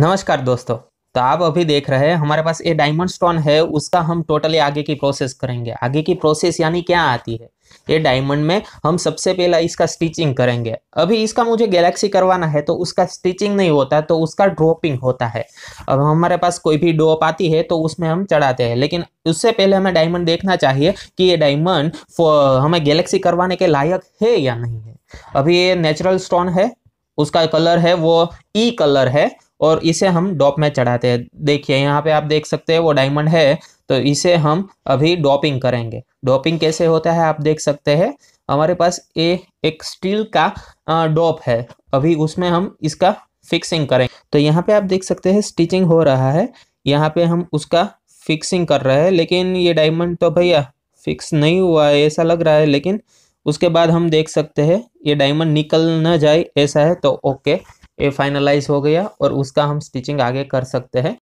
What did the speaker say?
नमस्कार दोस्तों तो आप अभी देख रहे हैं हमारे पास ये डायमंड स्टोन है उसका हम टोटली आगे की प्रोसेस करेंगे आगे की प्रोसेस यानी क्या आती है ये डायमंड में हम सबसे पहला इसका स्टिचिंग करेंगे अभी इसका मुझे गैलेक्सी करवाना है तो उसका स्टिचिंग नहीं होता तो उसका ड्रॉपिंग होता है अब हमारे पास कोई भी डोप आती है तो उसमें हम चढ़ाते हैं लेकिन उससे पहले हमें डायमंड देखना चाहिए कि ये डायमंड हमें गैलेक्सी करवाने के लायक है या नहीं है अभी ये नेचुरल स्टोन है उसका कलर है वो ई e कलर है और इसे हम डॉप में चढ़ाते हैं देखिए यहाँ पे आप देख सकते हैं वो डायमंड है तो इसे हम अभी डॉपिंग करेंगे डॉपिंग कैसे होता है आप देख सकते हैं हमारे पास ए एक स्टील का डॉप है अभी उसमें हम इसका फिक्सिंग करें तो यहाँ पे आप देख सकते हैं स्टिचिंग हो रहा है यहाँ पे हम उसका फिक्सिंग कर रहे हैं लेकिन ये डायमंड तो भैया फिक्स नहीं हुआ है ऐसा लग रहा है लेकिन उसके बाद हम देख सकते हैं ये डायमंड निकल ना जाए ऐसा है तो ओके ये फाइनलाइज हो गया और उसका हम स्टिचिंग आगे कर सकते हैं